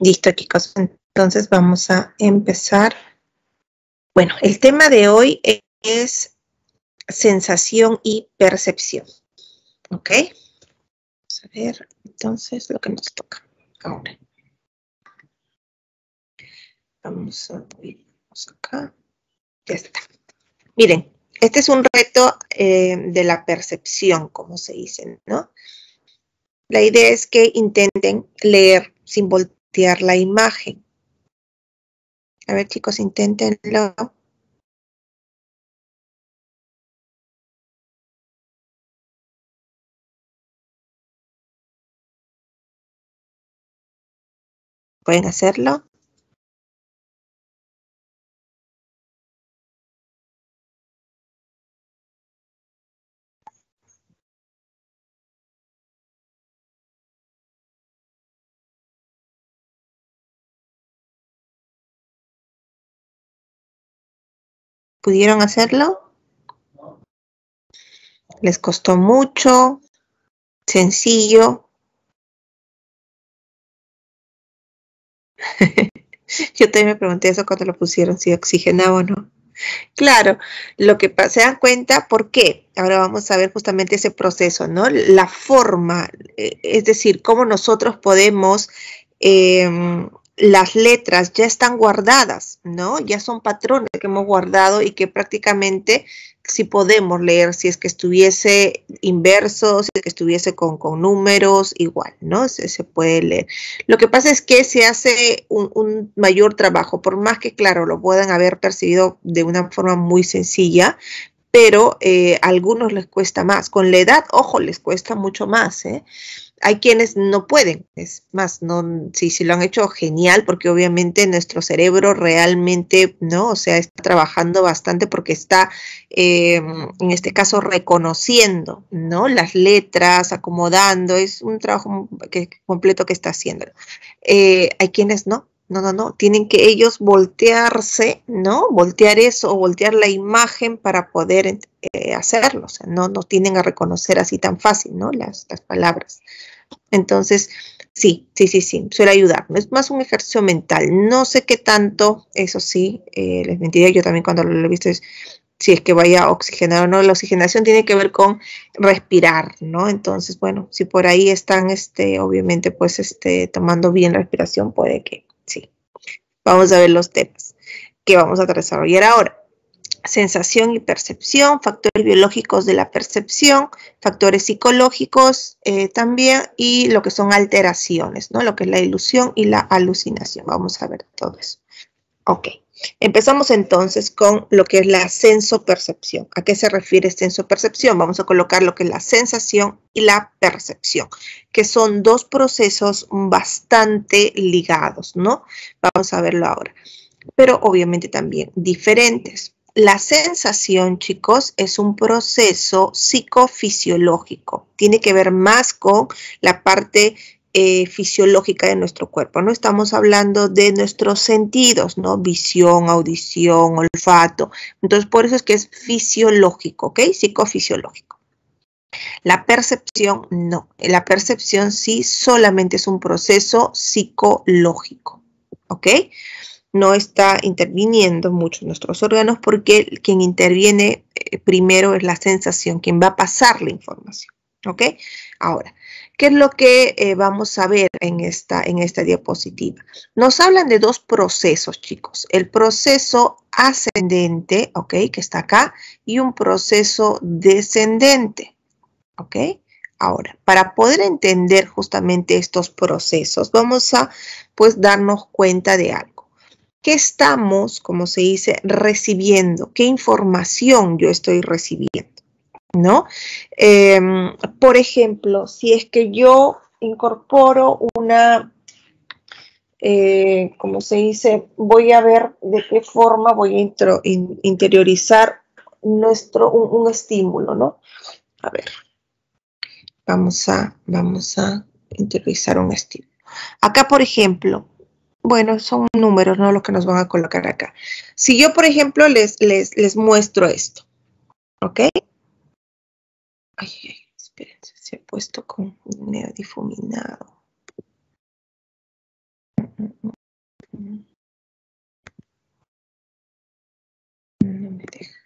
Listo, chicos. Entonces vamos a empezar. Bueno, el tema de hoy es sensación y percepción. ¿Ok? Vamos a ver entonces lo que nos toca ahora. Vamos a acá. Ya está. Miren, este es un reto eh, de la percepción, como se dice, ¿no? La idea es que intenten leer sin voltear la imagen. A ver, chicos, inténtenlo. ¿Pueden hacerlo? pudieron hacerlo. Les costó mucho, sencillo. Yo también me pregunté eso cuando lo pusieron, si oxigenaba o no. Claro, lo que se dan cuenta, ¿por qué? Ahora vamos a ver justamente ese proceso, ¿no? La forma, eh, es decir, cómo nosotros podemos em, las letras ya están guardadas, ¿no? Ya son patrones que hemos guardado y que prácticamente si podemos leer, si es que estuviese inverso, si es que estuviese con, números, igual, ¿no? Se, puede leer. Lo que pasa es que se hace un, un, mayor trabajo, por más que, claro, lo puedan haber percibido de una forma muy sencilla, pero eh, a algunos les cuesta más. Con la edad, ojo, les cuesta mucho más. ¿eh? Hay quienes no pueden, es más, no, si, si lo han hecho, genial, porque obviamente nuestro cerebro realmente, ¿no? O sea, está trabajando bastante porque está, em, en este caso, reconociendo, ¿no? Las letras, acomodando, es un trabajo que, completo que está haciendo. Eh, hay quienes no, no, no, no. Tienen que ellos voltearse, ¿no? Voltear eso o voltear la imagen para poder eh, hacerlo. O sea, no, no tienen a reconocer así tan fácil, ¿no? Las, palabras. Entonces, sí, sí, sí, sí, suele ayudar. Es más un ejercicio mental. No sé qué tanto, eso sí, eh, les mentiría, Yo también cuando lo he visto es si es que vaya a oxigenar o no. La oxigenación tiene que ver con respirar, ¿no? Entonces, bueno, si por ahí están, este, obviamente, pues, este, tomando bien la respiración, puede que Sí. Vamos a ver los temas que vamos a desarrollar ahora. Sensación y percepción, factores biológicos de la percepción, factores psicológicos eh, también y lo que son alteraciones, ¿no? Lo que es la ilusión y la alucinación. Vamos a ver todo eso. Ok. Empezamos entonces con lo que es la sensopercepción. ¿A qué se refiere sensopercepción? Vamos a colocar lo que es la sensación y la percepción, que son dos procesos bastante ligados, ¿no? Vamos a verlo ahora. Pero obviamente también diferentes. La sensación, chicos, es un proceso psicofisiológico. Tiene que ver más con la parte eh, fisiológica de nuestro cuerpo, ¿no? Estamos hablando de nuestros sentidos, ¿no? Visión, audición, olfato. Entonces, por eso es que es fisiológico, ¿ok? Psicofisiológico. La percepción no. La percepción sí solamente es un proceso psicológico, ¿ok? No está interviniendo mucho nuestros órganos porque quien interviene eh, primero es la sensación, quien va a pasar la información, ¿ok? Ahora, ¿Qué es lo que eh, vamos a ver en esta, en esta diapositiva? Nos hablan de dos procesos, chicos. El proceso ascendente, ¿ok? Que está acá, y un proceso descendente, ¿ok? Ahora, para poder entender justamente estos procesos, vamos a pues darnos cuenta de algo. ¿Qué estamos, como se dice, recibiendo? ¿Qué información yo estoy recibiendo? ¿no? Em, por ejemplo, si es que yo incorporo una, eh, cómo como se dice, voy a ver de qué forma voy a interiorizar nuestro, un, estímulo, ¿no? A ver, vamos a, vamos a interiorizar un estímulo. Acá, por ejemplo, bueno, son números, ¿no? Los que nos van a colocar acá. Si yo, por ejemplo, les, les, les muestro esto, ¿ok? Ay, ay, espérense, se ha puesto con medio difuminado. No me deja.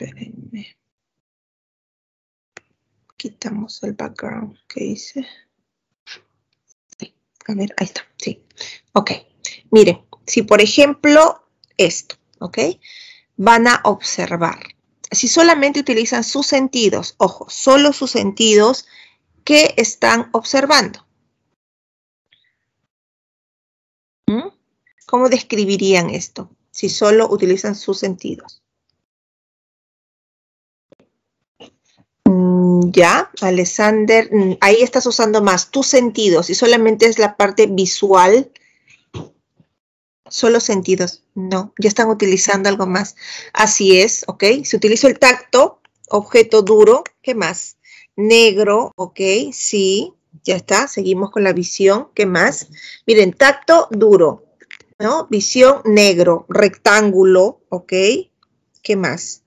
Espérenme. Quitamos el background que hice. Sí. A ver, ahí está. Sí. Ok. Miren, si por ejemplo esto, ¿ok? van a observar. Si solamente utilizan sus sentidos, ojo, solo sus sentidos, ¿qué están observando? ¿Mm? ¿Cómo describirían esto si solo utilizan sus sentidos? Mm, ya, Alexander, mm, ahí estás usando más tus sentidos y solamente es la parte visual solo sentidos. No, ya están utilizando algo más. Así es, ¿ok? Se utilizo el tacto, objeto duro, ¿qué más? Negro, ¿ok? Sí, ya está, seguimos con la visión, ¿qué más? Miren, tacto duro, ¿no? Visión negro, rectángulo, ¿ok? ¿Qué más?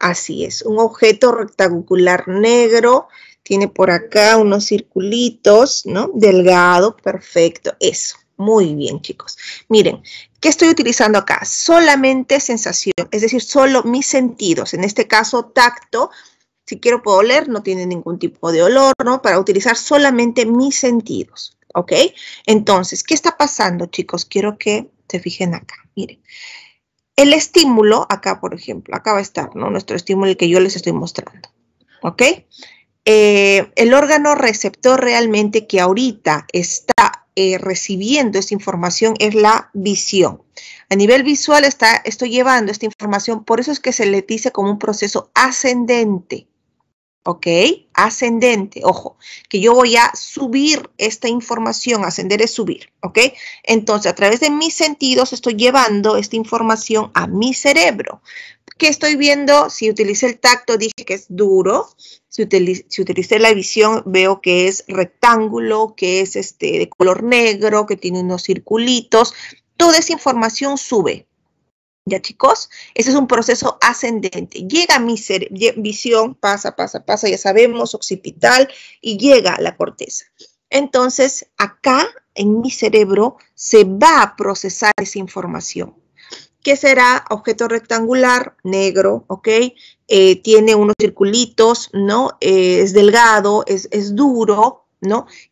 Así es, un objeto rectangular negro, tiene por acá unos circulitos, ¿no? Delgado, perfecto, eso. Muy bien, chicos. Miren, ¿qué estoy utilizando acá? Solamente sensación, es decir, solo mis sentidos. En este caso, tacto. Si quiero puedo oler, no tiene ningún tipo de olor, ¿no? Para utilizar solamente mis sentidos, ¿ok? Entonces, ¿qué está pasando, chicos? Quiero que se fijen acá, miren. El estímulo, acá por ejemplo, acá va a estar, ¿no? Nuestro estímulo el que yo les estoy mostrando, ¿ok? Eh, el órgano receptor realmente que ahorita está eh, recibiendo esta información es la visión. A nivel visual está, estoy llevando esta información, por eso es que se le dice como un proceso ascendente. ¿ok? Ascendente, ojo, que yo voy a subir esta información, ascender es subir, ¿ok? Entonces, a través de mis sentidos estoy llevando esta información a mi cerebro. ¿Qué estoy viendo? Si utilicé el tacto, dije que es duro. Si, utilice, utilicé la visión, veo que es rectángulo, que es este de color negro, que tiene unos circulitos. Toda esa información sube, ¿Ya chicos? Ese es un proceso ascendente. Llega a mi visión, pasa, pasa, pasa, ya sabemos, occipital, y llega a la corteza. Entonces, acá en mi cerebro se va a procesar esa información, que será objeto rectangular, negro, ¿ok? Eh, tiene unos circulitos, ¿no? Eh, es delgado, es, es duro,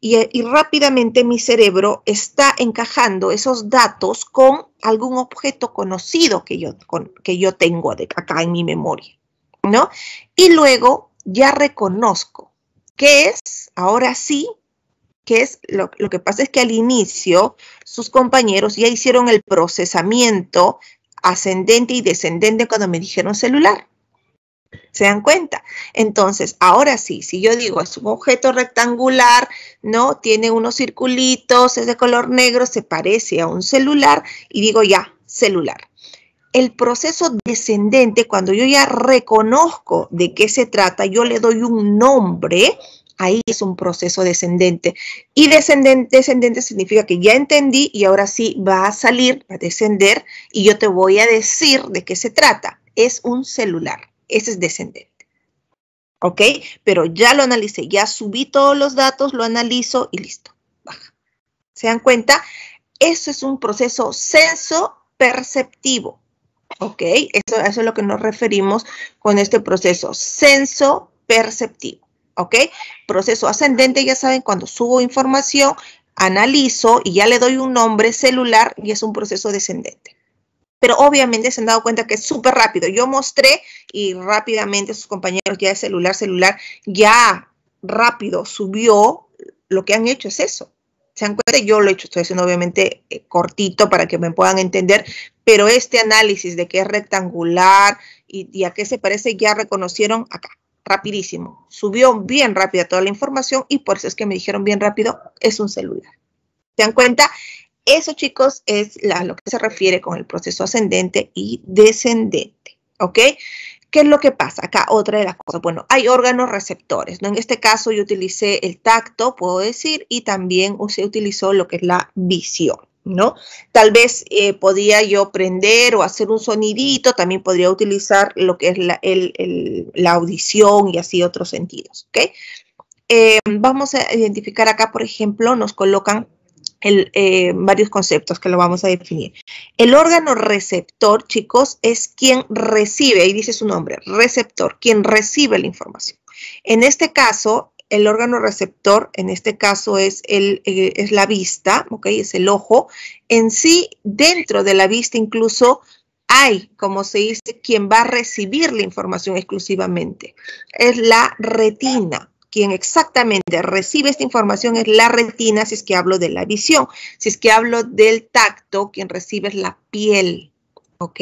eh, y, rápidamente mi cerebro está encajando esos datos con algún objeto conocido que yo, que yo tengo acá en mi memoria, ¿no? Y luego ya reconozco que es, ahora sí, que es lo que pasa es que al inicio sus compañeros ya hicieron el procesamiento ascendente y descendente cuando me dijeron celular. ¿Se dan cuenta? Entonces, ahora sí, si yo digo es un objeto rectangular, ¿no? Tiene unos circulitos, es de color negro, se parece a un celular y digo ya, celular. El proceso descendente, cuando yo ya reconozco de qué se trata, yo le doy un nombre, ahí es un proceso descendente. Y descendente, descendente significa que ya entendí y ahora sí va a salir, va a descender y yo te voy a decir de qué se trata. Es un celular ese es descendente. ¿Ok? Pero ya lo analicé, ya subí todos los datos, lo analizo y listo. Baja. ¿Se dan cuenta? Eso es un proceso senso perceptivo. ¿Ok? Eso, eso, es lo que nos referimos con este proceso senso perceptivo. ¿Ok? Proceso ascendente, ya saben, cuando subo información, analizo y ya le doy un nombre celular y es un proceso descendente pero obviamente se han dado cuenta que es súper rápido. Yo mostré y rápidamente sus compañeros ya de celular, celular, ya rápido subió. Lo que han hecho es eso. Se han cuenta, yo lo he hecho, estoy haciendo obviamente eh, cortito para que me puedan entender, pero este análisis de que es rectangular y, y a qué se parece ya reconocieron acá rapidísimo. Subió bien rápida toda la información y por eso es que me dijeron bien rápido, es un celular. ¿Se dan cuenta? Eso, chicos, es a lo que se refiere con el proceso ascendente y descendente. ¿Ok? ¿Qué es lo que pasa? Acá otra de las cosas. Bueno, hay órganos receptores, ¿no? En este caso yo utilicé el tacto, puedo decir, y también se utilizó lo que es la visión, ¿no? Tal vez eh, podía yo prender o hacer un sonidito, también podría utilizar lo que es la, audición y así otros sentidos, ¿ok? Eh, vamos a identificar acá, por ejemplo, nos colocan eh, varios conceptos que lo vamos a definir. El órgano receptor, chicos, es quien recibe, ahí dice su nombre, receptor, quien recibe la información. En este caso, el órgano receptor, en este caso es, el, eh, es la vista, es el ojo. En sí, dentro de la vista incluso hay, como se dice, quien va a recibir la información exclusivamente. Es la retina, quien exactamente recibe esta información es la retina, si es que hablo de la visión. Si es que hablo del tacto, quien recibe es la piel. ¿Ok?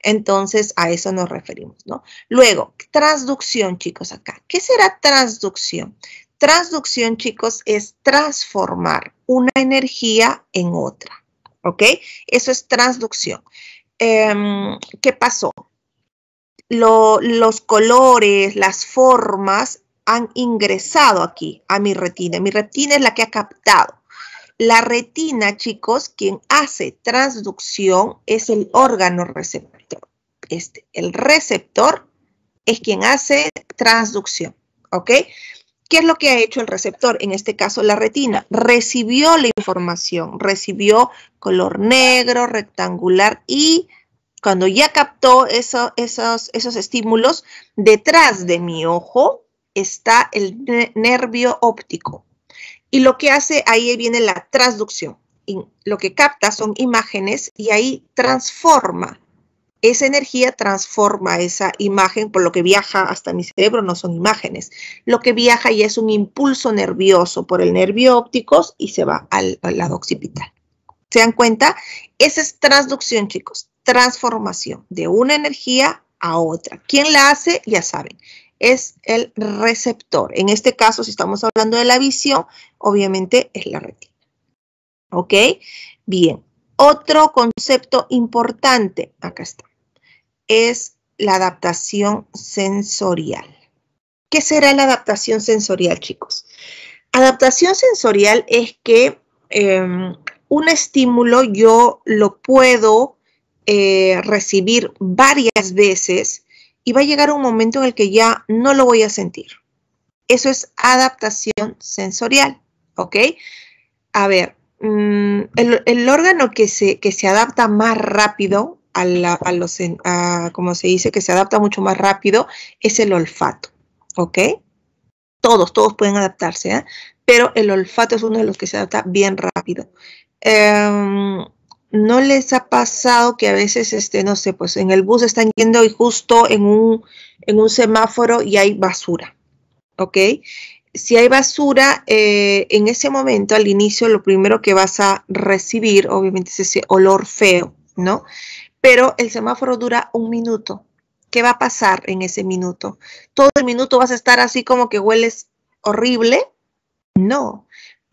Entonces a eso nos referimos, ¿no? Luego, transducción, chicos, acá. ¿Qué será transducción? Transducción, chicos, es transformar una energía en otra. ¿Ok? Eso es transducción. Em, ¿Qué pasó? los colores, las formas han ingresado aquí a mi retina. Mi retina es la que ha captado. La retina, chicos, quien hace transducción es el órgano receptor. Este, el receptor es quien hace transducción, ¿ok? ¿Qué es lo que ha hecho el receptor? En este caso, la retina. Recibió la información, recibió color negro, rectangular y cuando ya captó esos, esos estímulos detrás de mi ojo, está el nervio óptico. Y lo que hace ahí viene la transducción. lo que capta son imágenes y ahí transforma. Esa energía transforma esa imagen, por lo que viaja hasta mi cerebro no son imágenes. Lo que viaja y es un impulso nervioso por el nervio óptico y se va al, al lado occipital. ¿Se dan cuenta? Esa es transducción, chicos. Transformación de una energía a otra. ¿Quién la hace? Ya saben es el receptor. En este caso, si estamos hablando de la visión, obviamente es la retina. ¿Ok? Bien. Otro concepto importante, acá está, es la adaptación sensorial. ¿Qué será la adaptación sensorial, chicos? Adaptación sensorial es que em, un estímulo yo lo puedo eh, recibir varias veces y va a llegar un momento en el que ya no lo voy a sentir. Eso es adaptación sensorial, ¿ok? A ver, mm, el, órgano que se, que se adapta más rápido a, la, los, como se dice, que se adapta mucho más rápido es el olfato, ¿ok? Todos, todos pueden adaptarse, ¿eh? pero el olfato es uno de los que se adapta bien rápido. Em, ¿No les ha pasado que a veces, este, no sé, pues en el bus están yendo y justo en un, en un semáforo y hay basura? ¿Ok? Si hay basura, eh, en ese momento, al inicio, lo primero que vas a recibir, obviamente, es ese olor feo, ¿no? Pero el semáforo dura un minuto. ¿Qué va a pasar en ese minuto? ¿Todo el minuto vas a estar así como que hueles horrible? No,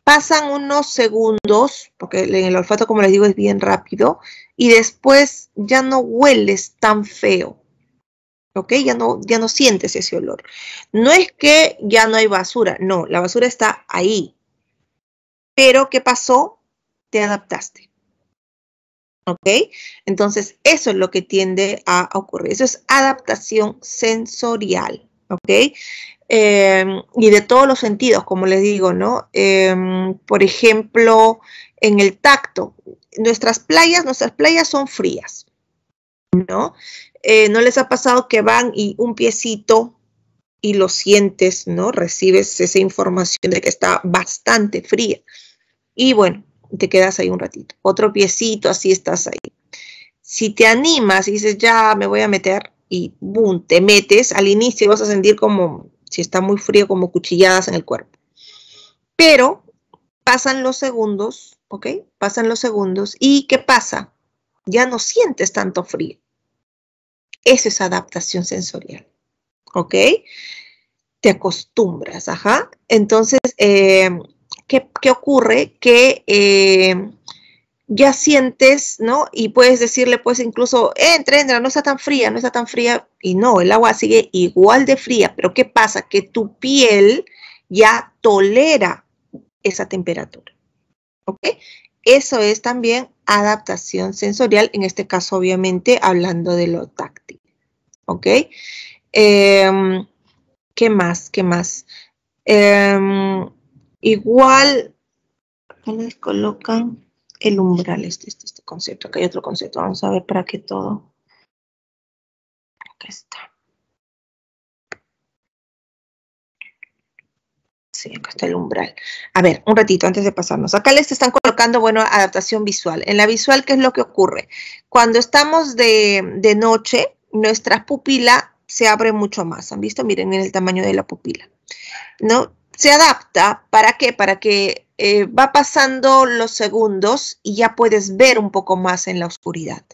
pasan unos segundos, porque en el olfato, como les digo, es bien rápido, y después ya no hueles tan feo. ¿Ok? Ya no, ya no sientes ese olor. No es que ya no hay basura, no, la basura está ahí. Pero, ¿qué pasó? Te adaptaste. ¿Ok? Entonces, eso es lo que tiende a ocurrir. Eso es adaptación sensorial. ¿ok? Em, y de todos los sentidos, como les digo, ¿no? Em, por ejemplo, en el tacto, nuestras playas, nuestras playas son frías, ¿no? Eh, ¿No les ha pasado que van y un piecito y lo sientes, ¿no? Recibes esa información de que está bastante fría. Y bueno, te quedas ahí un ratito. Otro piecito, así estás ahí. Si te animas y dices, ya me voy a meter, y boom, te metes, al inicio vas a sentir como, si está muy frío, como cuchilladas en el cuerpo. Pero pasan los segundos, ¿ok? Pasan los segundos y ¿qué pasa? Ya no sientes tanto frío. Eso es adaptación sensorial, ¿ok? Te acostumbras, ajá. Entonces, eh, ¿qué, ocurre? Que eh, ya sientes, ¿no? Y puedes decirle, pues incluso, entra, eh, entra, no está tan fría, no está tan fría. Y no, el agua sigue igual de fría. Pero ¿qué pasa? Que tu piel ya tolera esa temperatura. ¿Ok? Eso es también adaptación sensorial, en este caso, obviamente, hablando de lo táctil. ¿Ok? Em, ¿Qué más? ¿Qué más? Em, igual, ¿qué les colocan? el umbral, este, este, este, concepto, acá hay otro concepto, vamos a ver para qué todo, acá está. Sí, acá está el umbral. A ver, un ratito antes de pasarnos. Acá les están colocando, bueno, adaptación visual. En la visual, ¿qué es lo que ocurre? Cuando estamos de, de noche, nuestra pupila se abre mucho más. ¿Han visto? Miren, en el tamaño de la pupila. ¿No? Se adapta, ¿para qué? Para que eh, va pasando los segundos y ya puedes ver un poco más en la oscuridad.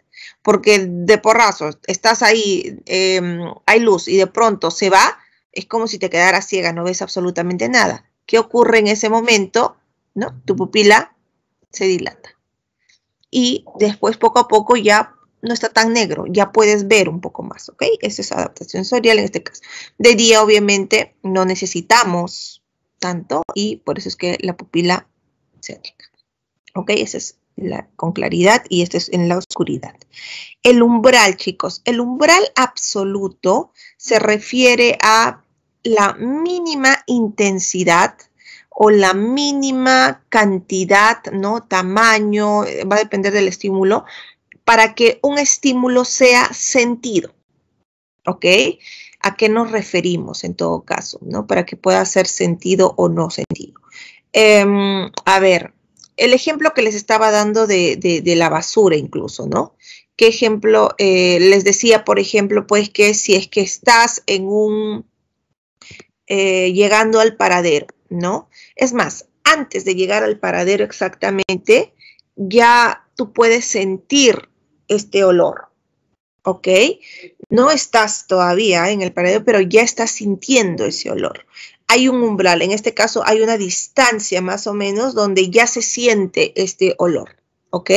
Porque de porrazo, estás ahí, em, hay luz y de pronto se va, es como si te quedaras ciega, no ves absolutamente nada. ¿Qué ocurre en ese momento? ¿No? Tu pupila se dilata. Y después poco a poco ya no está tan negro, ya puedes ver un poco más, ¿ok? Esa es adaptación sensorial en este caso. De día, obviamente, no necesitamos tanto y por eso es que la pupila se achica. ¿Ok? esa es la, con claridad y este es en la oscuridad. El umbral, chicos, el umbral absoluto se refiere a la mínima intensidad o la mínima cantidad, ¿no? Tamaño, va a depender del estímulo, para que un estímulo sea sentido. ¿Ok? a qué nos referimos en todo caso, ¿no? Para que pueda hacer sentido o no sentido. Em, a ver, el ejemplo que les estaba dando de, la basura incluso, ¿no? ¿Qué ejemplo? Eh, les decía, por ejemplo, pues que si es que estás en un... Eh, llegando al paradero, ¿no? Es más, antes de llegar al paradero exactamente, ya tú puedes sentir este olor, ¿ok? No estás todavía en el paradero, pero ya estás sintiendo ese olor. Hay un umbral, en este caso hay una distancia más o menos donde ya se siente este olor, ¿ok?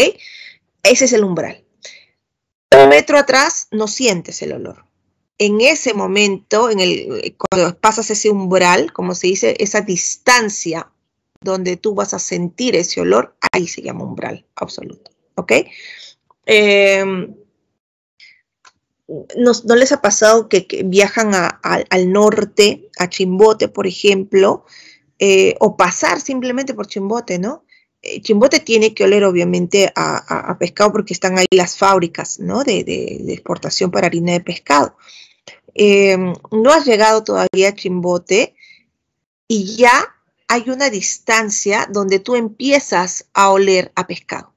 Ese es el umbral. Un metro atrás no sientes el olor. En ese momento, en el, cuando pasas ese umbral, como se dice, esa distancia donde tú vas a sentir ese olor, ahí se llama umbral absoluto, ¿ok? Em, no, les ha pasado que, viajan al norte, a Chimbote, por ejemplo, eh, o pasar simplemente por Chimbote, ¿no? Eh, Chimbote tiene que oler obviamente a, pescado porque están ahí las fábricas, ¿no? De, exportación para harina de pescado. Eh, no has llegado todavía a Chimbote y ya hay una distancia donde tú empiezas a oler a pescado,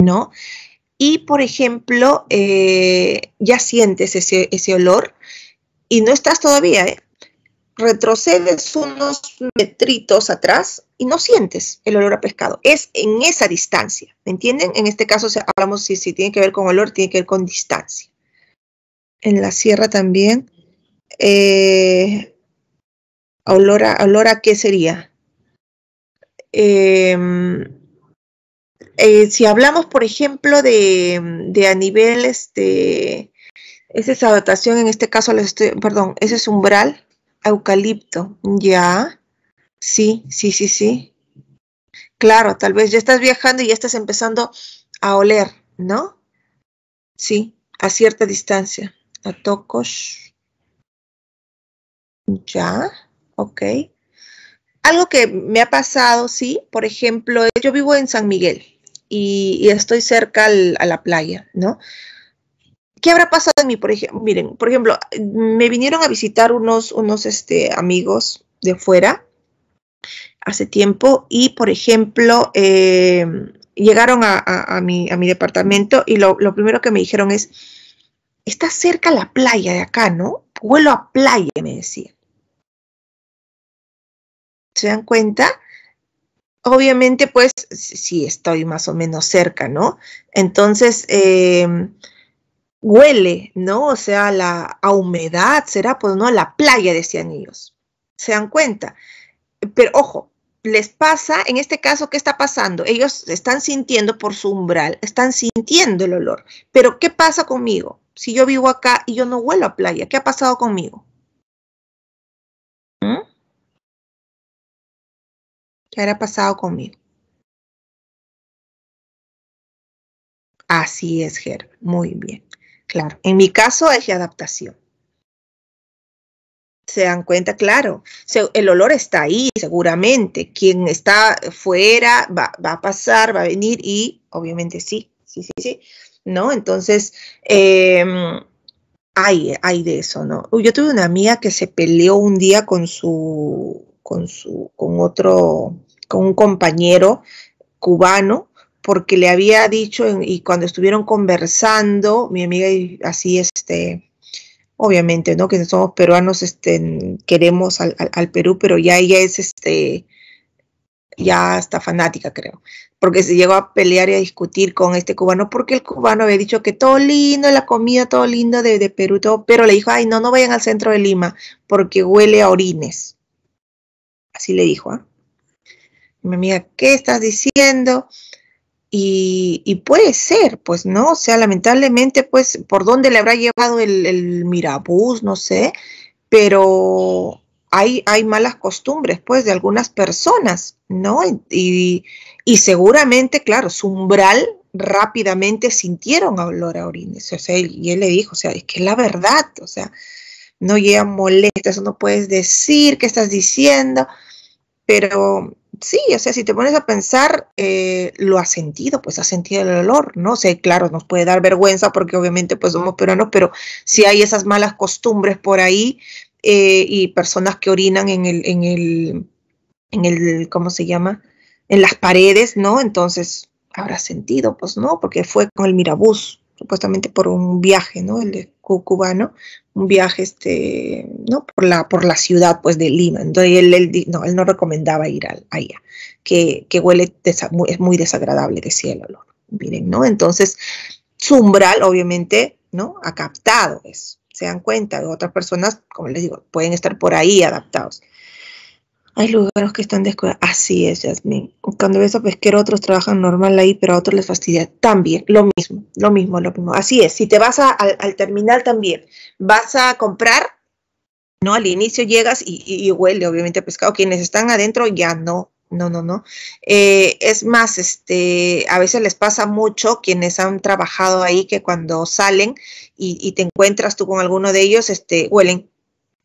¿no? y, por ejemplo, eh, ya sientes ese, olor y no estás todavía, ¿eh? retrocedes unos metritos atrás y no sientes el olor a pescado. Es en esa distancia, ¿me entienden? En este caso hablamos si, tiene que ver con olor, tiene que ver con distancia. En la sierra también. Eh, qué sería? Eh, eh, si hablamos, por ejemplo, mm, de, a nivel, este, esa es adaptación, en este caso, perdón, ese es umbral, eucalipto, ya, sí, sí, sí, sí. Claro, tal vez ya estás viajando y ya estás empezando a oler, ¿no? Sí, a cierta distancia. A tocos. Ya, ok. Algo que me ha pasado, sí, por ejemplo, yo vivo en San Miguel, y, estoy cerca a la playa, ¿no? ¿Qué habrá pasado en mí? Por ejemplo, miren, por ejemplo, me vinieron a visitar unos, unos este, amigos de fuera hace tiempo y, por ejemplo, em, llegaron a, a, mi, a mi departamento y lo, lo primero que me dijeron es, está cerca la playa de acá, ¿no? Vuelo a playa, me decía. ¿Se dan cuenta? obviamente, pues, sí estoy más o menos cerca, ¿no? Entonces, em, huele, ¿no? O sea, la humedad, será, pues, ¿no? La playa, decían ellos. Se dan cuenta. Pero ojo, les pasa, en este caso, ¿qué está pasando? Ellos están sintiendo por su umbral, están sintiendo el olor. Pero, ¿qué pasa conmigo? Si yo vivo acá y yo no huelo a playa, ¿qué ha pasado conmigo? ¿Qué habrá pasado conmigo? Así es, Ger. Muy bien. Claro. En mi caso es la adaptación. Se dan cuenta, claro. el olor está ahí, seguramente. Quien está fuera va, a pasar, va a venir y obviamente sí, sí, sí, sí. ¿No? Entonces, em, hay, hay de eso, ¿no? Yo tuve una amiga que se peleó un día con su, con su, con otro con un compañero cubano porque le había dicho y cuando estuvieron conversando, mi amiga así, este, obviamente, ¿no? Que somos peruanos, este, queremos al, Perú, pero ya ella es, este, ya está fanática, creo, porque se llegó a pelear y a discutir con este cubano, porque el cubano había dicho que todo lindo, la comida, todo lindo de, Perú, todo, pero le dijo, ay, no, no vayan al centro de Lima, porque huele a orines. Así le dijo, ¿ah? mi amiga, ¿qué estás diciendo? Y, puede ser, pues, ¿no? O sea, lamentablemente, pues, por dónde le habrá llevado el, mirabús, no sé, pero hay, hay, malas costumbres, pues, de algunas personas, ¿no? Y, seguramente, claro, su umbral rápidamente sintieron olor a orines, o sea, y él le dijo, o sea, es que es la verdad, o sea, no llega molesta, no puedes decir, ¿qué estás diciendo? Pero sí, o sea, si te pones a pensar, eh, lo has sentido, pues has sentido el olor, ¿no? O sé, sea, claro, nos puede dar vergüenza porque obviamente pues somos peruanos, pero si hay esas malas costumbres por ahí eh, y personas que orinan en el, en el, en el, ¿cómo se llama? En las paredes, ¿no? Entonces habrá sentido, pues no, porque fue con el Mirabús, supuestamente por un viaje, ¿no? El cubano, un viaje este, ¿no? por, la, por la ciudad pues, de Lima. Entonces él, él no, él no recomendaba ir al allá, que, que huele, es muy desagradable, decía el olor. Miren, ¿no? Entonces, su umbral obviamente ¿no? ha captado eso. Se dan cuenta, de otras personas, como les digo, pueden estar por ahí adaptados hay lugares que están descuidados. Así es, Yasmin. Cuando ves a pesquero, otros trabajan normal ahí, pero a otros les fastidia. También, lo mismo, lo mismo, lo mismo. Así es, si te vas al, terminal también, vas a comprar, ¿no? Al inicio llegas y, huele, obviamente, a pescado. Quienes están adentro ya no. No, no, no. Eh, es más, este, a veces les pasa mucho quienes han trabajado ahí que cuando salen y, y te encuentras tú con alguno de ellos, este, huelen,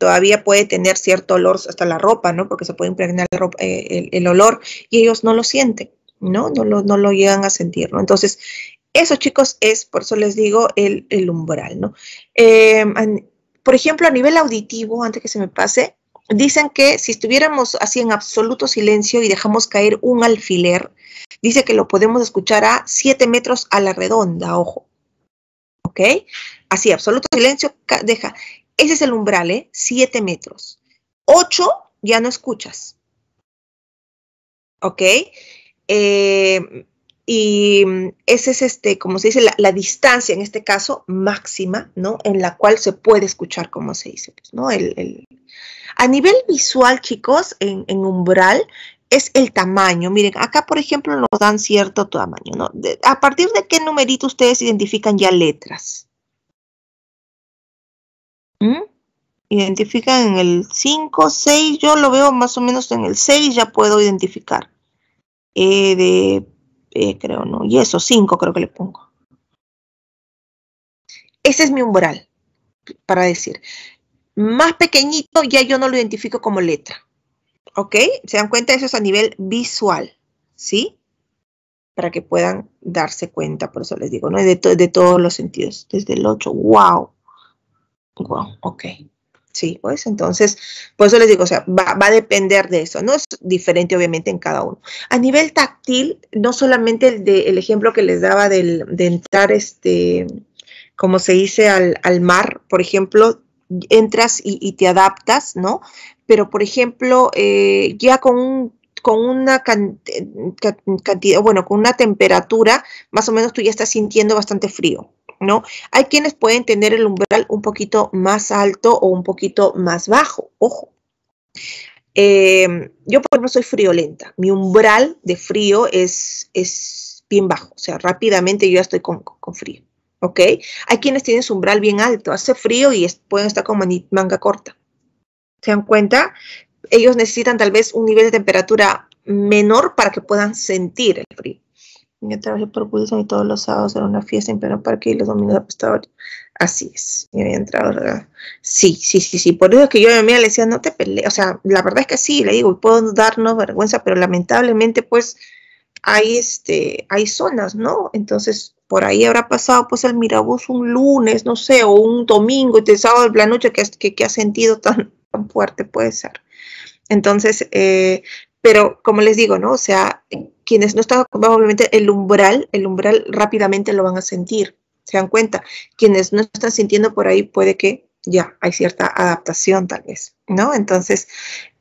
todavía puede tener cierto olor hasta la ropa, ¿no? Porque se puede impregnar eh, el, olor y ellos no lo sienten, ¿no? No lo, no lo llegan a sentir, ¿no? Entonces, eso, chicos, es, por eso les digo, el, umbral, ¿no? Eh, por ejemplo, a nivel auditivo, antes que se me pase, dicen que si estuviéramos así en absoluto silencio y dejamos caer un alfiler, dice que lo podemos escuchar a 7 metros a la redonda, ojo. ¿Ok? Así, absoluto silencio, deja. Ese es el umbral, ¿eh? Siete metros. Ocho, ya no escuchas. ¿Ok? Eh, y esa es, este, como se dice, la, distancia, en este caso, máxima, ¿no? En la cual se puede escuchar, como se dice, pues, ¿no? El, A nivel visual, chicos, en, umbral, es el tamaño. Miren, acá, por ejemplo, nos dan cierto tamaño, ¿no? ¿A partir de qué numerito ustedes identifican ya letras? ¿Mm? Identifican en el 5, 6, yo lo veo más o menos en el 6, ya puedo identificar. E de, e, creo, ¿no? Y eso, 5 creo que le pongo. Ese es mi umbral, para decir. Más pequeñito ya yo no lo identifico como letra. ¿Ok? ¿Se dan cuenta? Eso es a nivel visual, ¿sí? Para que puedan darse cuenta, por eso les digo, ¿no? De, de todos los sentidos, desde el 8, wow. Wow, ok. Sí, pues entonces, por eso les digo, o sea, va, a depender de eso, ¿no? Es diferente obviamente en cada uno. A nivel táctil, no solamente el, ejemplo que les daba de entrar, este, como se dice, al, mar, por ejemplo, entras y, te adaptas, ¿no? Pero, por ejemplo, eh, ya con con una eh, cantidad, bueno, con una temperatura, más o menos tú ya estás sintiendo bastante frío, ¿no? Hay quienes pueden tener el umbral un poquito más alto o un poquito más bajo, ojo. Em, yo, por ejemplo, soy friolenta. Mi umbral de frío es, bien bajo. O sea, rápidamente yo ya estoy con, frío. ¿Ok? Hay quienes tienen su umbral bien alto. Hace frío y pueden estar con manga corta. ¿Se dan cuenta? Ellos necesitan tal vez un nivel de temperatura menor para que puedan sentir el frío. Yo trabajé por Wilson y todos los sábados era una fiesta en pleno Parque y los domingos apostaba. Así es, me había entrado, ¿verdad? Sí, sí, sí, sí. Por eso es que yo a mi amiga le decía, no te pelees. O sea, la verdad es que sí, le digo, y puedo darnos vergüenza, pero lamentablemente, pues, hay este, hay zonas, ¿no? Entonces, por ahí habrá pasado pues el Mirabús un lunes, no sé, o un domingo, y el sábado de la noche que, que, ha sentido tan, tan fuerte puede ser. Entonces, eh, pero como les digo, ¿no? O sea, quienes no están obviamente el umbral, el umbral rápidamente lo van a sentir, se dan cuenta. Quienes no están sintiendo por ahí puede que ya hay cierta adaptación tal vez, ¿no? Entonces,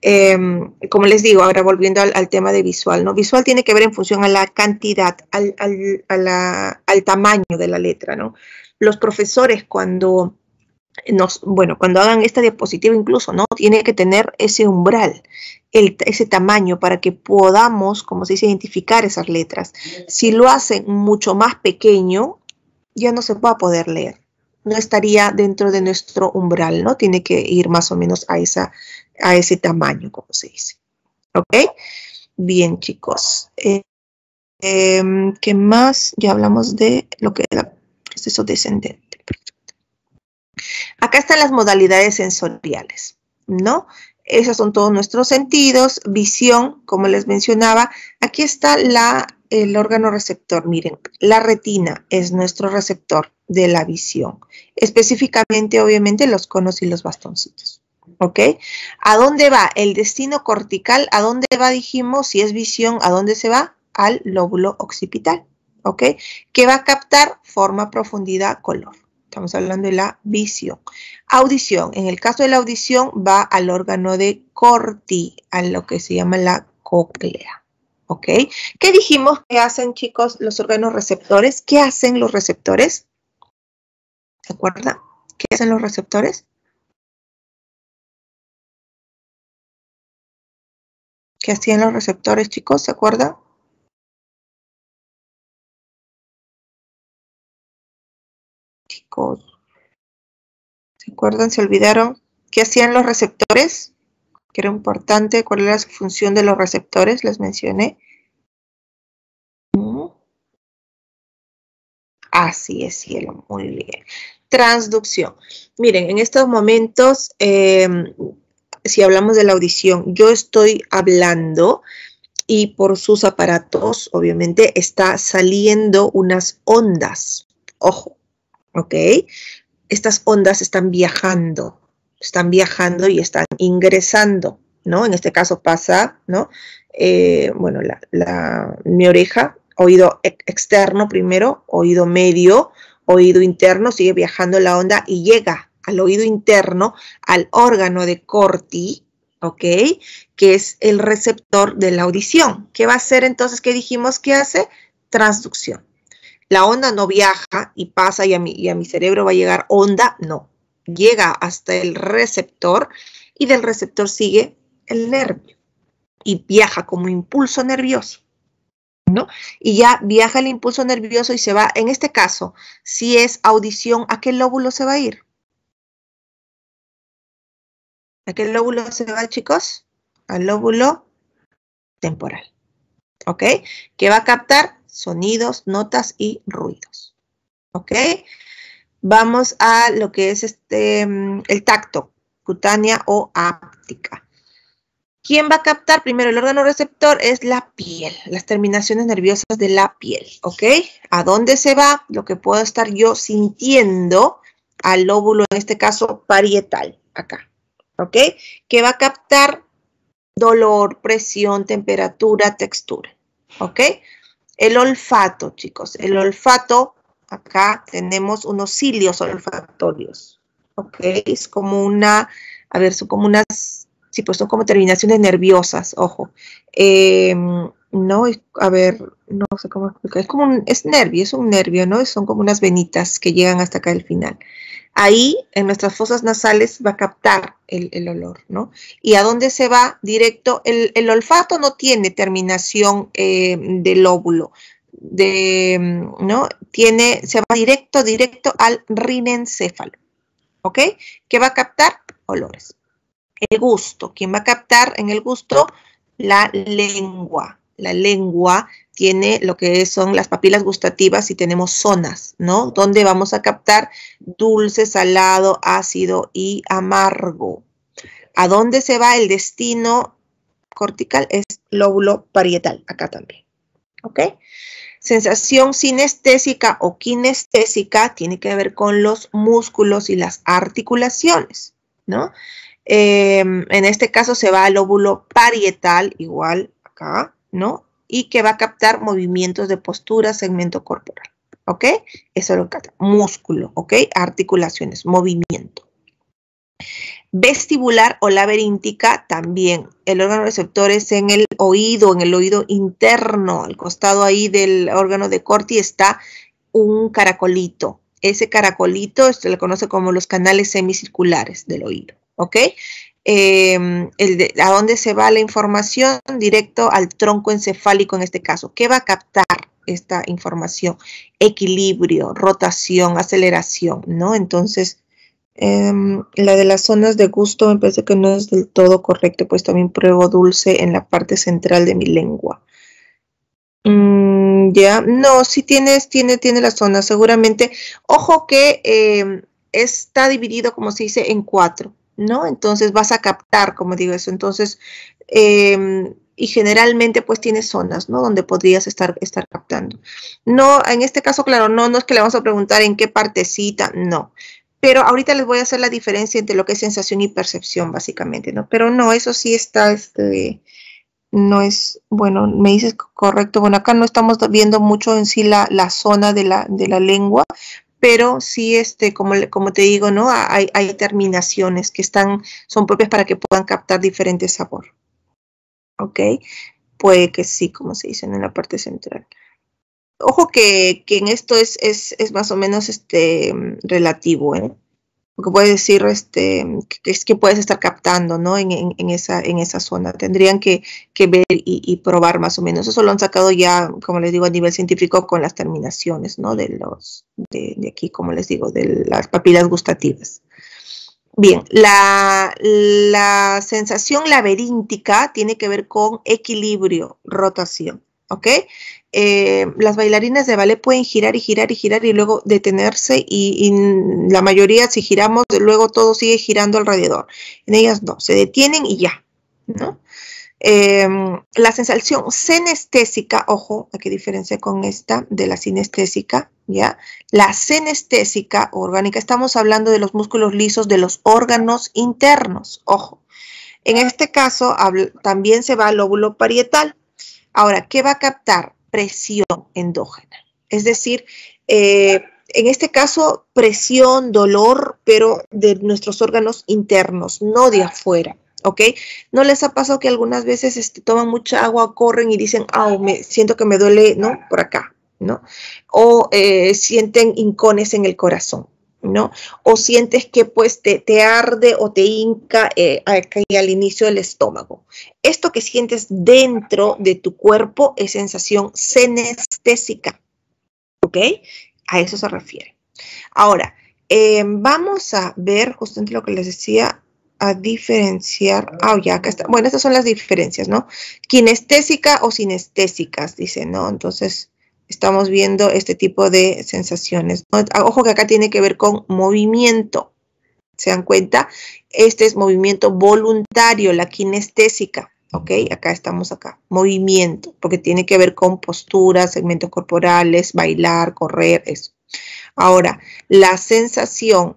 em, como les digo, ahora volviendo al, tema de visual, ¿no? Visual tiene que ver en función a la cantidad, al, al, al tamaño de la letra, ¿no? Los profesores cuando bueno, cuando hagan esta diapositiva incluso, ¿no? Tiene que tener ese umbral, ese tamaño para que podamos, como se dice, identificar esas letras. Si lo hacen mucho más pequeño, ya no se va a poder leer. No estaría dentro de nuestro umbral, ¿no? Tiene que ir más o menos a, esa, a ese tamaño, como se dice. ¿Ok? Bien, chicos. Eh, em, ¿Qué más? Ya hablamos de lo que era proceso descendente. Acá están las modalidades sensoriales, ¿no? Esos son todos nuestros sentidos, visión, como les mencionaba. Aquí está el órgano receptor. Miren, la retina es nuestro receptor de la visión. Específicamente, obviamente, los conos y los bastoncitos. ¿Ok? ¿A dónde va? El destino cortical, ¿a dónde va? Dijimos, si es visión, ¿a dónde se va? Al lóbulo occipital. ¿Ok? Que va a captar forma, profundidad, color. Estamos hablando de la visión. Audición. En el caso de la audición va al órgano de Corti, a lo que se llama la cóclea. ¿Ok? ¿Qué dijimos que hacen, chicos, los órganos receptores? ¿Qué hacen los receptores? ¿Se acuerdan? ¿Qué hacen los receptores? ¿Qué hacían los receptores, chicos? ¿Se acuerdan? ¿Se acuerdan? ¿Se olvidaron? ¿Qué hacían los receptores? Que era importante. ¿Cuál era la función de los receptores? Les mencioné. Así es, cielo. Muy bien. Transducción. Miren, en estos momentos, em, si hablamos de la audición, yo estoy hablando y por sus aparatos, obviamente, está saliendo unas ondas. Ojo, ¿ok? Estas ondas están viajando, están viajando y están ingresando, ¿no? En este caso pasa, ¿no? Eh, bueno, la, mi oreja, oído externo primero, oído medio, oído interno, sigue viajando la onda y llega al oído interno, al órgano de Corti, ¿ok? Que es el receptor de la audición. ¿Qué va a hacer entonces? ¿Qué dijimos que hace? Transducción. La onda no viaja y pasa y a mi, mi cerebro va a llegar onda, no. Llega hasta el receptor y del receptor sigue el nervio y viaja como impulso nervioso. ¿No? Y ya viaja el impulso nervioso y se va, en este caso, si es audición, ¿a qué lóbulo se va a ir? ¿A qué lóbulo se va, chicos? Al lóbulo temporal. ¿Ok? ¿Qué va a captar? sonidos, notas y ruidos. ¿Ok? Vamos a lo que es este, mm, el tacto, cutánea o áptica. ¿Quién va a captar primero el órgano receptor? Es la piel, las terminaciones nerviosas de la piel, ¿ok? ¿A dónde se va lo que puedo estar yo sintiendo al lóbulo, en este caso parietal, acá, ¿ok? ¿Qué va a captar dolor, presión, temperatura, textura, ¿ok? El olfato, chicos, el olfato, acá tenemos unos cilios olfatorios, ¿ok? Es como una, a ver, son como unas, sí, pues son como terminaciones nerviosas, ojo. Em, no, a ver, no sé cómo explicar, es como un, es nervio, es un nervio, ¿no? Son como unas venitas que llegan hasta acá al final ahí en nuestras fosas nasales va a captar el, olor, ¿no? Y a dónde se va directo, el, olfato no tiene terminación eh, del óvulo, de, ¿no? Tiene, se va directo, directo al rinencéfalo, ¿ok? ¿Qué va a captar olores. El gusto, ¿quién va a captar en el gusto? La lengua. La lengua tiene lo que son las papilas gustativas y tenemos zonas, ¿no? Donde vamos a captar dulce, salado, ácido y amargo. ¿A dónde se va el destino cortical? Es lóbulo parietal, acá también. ¿Ok? Sensación sinestésica o kinestésica tiene que ver con los músculos y las articulaciones, ¿no? Em, en este caso se va al lóbulo parietal, igual acá, ¿no? y que va a captar movimientos de postura, segmento corporal. ¿Ok? Eso lo capta. Músculo, ¿ok? Articulaciones, movimiento. Vestibular o laberíntica también. El órgano receptor es en el oído, en el oído interno. Al costado ahí del órgano de Corti está un caracolito. Ese caracolito se le conoce como los canales semicirculares del oído. ¿Ok? Em, el a dónde se va la información, directo al tronco encefálico en este caso. ¿Qué va a captar esta información? Equilibrio, rotación, aceleración, ¿no? Entonces, em, la de las zonas de gusto me parece que no es del todo correcto, pues también pruebo dulce en la parte central de mi lengua. Mm, ya, no, si tienes, tiene, tiene la zona, seguramente. Ojo que em, está dividido, como se dice, en cuatro. ¿no? Entonces vas a captar, como digo eso. Entonces, em, y generalmente pues tienes zonas, ¿no? Donde podrías estar, estar captando. No, en este caso, claro, no, no es que le vamos a preguntar en qué partecita, no. Pero ahorita les voy a hacer la diferencia entre lo que es sensación y percepción, básicamente, ¿no? Pero no, eso sí está, este, no es, bueno, me dices correcto, bueno, acá no estamos viendo mucho en sí la, la zona de la, de la lengua, pero sí, este, como, como te digo, ¿no? Hay, hay terminaciones que están, son propias para que puedan captar diferente sabor. ¿Ok? Puede que sí, como se dicen en la parte central. Ojo que, en esto es, es, es, más o menos este, relativo, ¿eh? que puedes decir este, que, que puedes estar captando en, esa, en esa zona. Tendrían que, ver y, probar más o menos. Eso lo han sacado ya, como les digo, a nivel científico con las terminaciones de, los, de, aquí, como les digo, de las papilas gustativas. Bien, la, la sensación laberíntica tiene que ver con equilibrio, rotación. ¿ok? Eh, las bailarinas de ballet pueden girar y girar y girar y luego detenerse y, la mayoría si giramos luego todo sigue girando alrededor. En ellas no, se detienen y ya, ¿no? Em, la sensación senestésica, ojo, a qué diferencia con esta de la sinestésica, ¿ya? La senestésica orgánica, estamos hablando de los músculos lisos de los órganos internos, ojo. En este caso también se va al lóbulo parietal, Ahora, ¿qué va a captar? Presión endógena. Es decir, eh, en este caso, presión, dolor, pero de nuestros órganos internos, no de afuera. ¿Ok? ¿No les ha pasado que algunas veces este, toman mucha agua, corren y dicen, ah, oh, me siento que me duele, ¿no? Por acá, ¿no? O eh, sienten incones en el corazón. ¿no? O sientes que pues te, te arde o te hinca eh, al inicio del estómago. Esto que sientes dentro de tu cuerpo es sensación senestésica, ¿ok? A eso se refiere. Ahora, eh, vamos a ver justamente lo que les decía a diferenciar. Ah, ya, acá está. Bueno, estas son las diferencias, ¿no? Kinestésica o sinestésicas, dice, ¿no? Entonces, estamos viendo este tipo de sensaciones. Ah, ojo que acá tiene que ver con movimiento. ¿Se dan cuenta? Este es movimiento voluntario, la kinestésica. ¿Ok? Acá estamos acá. Movimiento, porque tiene que ver con posturas, segmentos corporales, bailar, correr, eso. Ahora, la sensación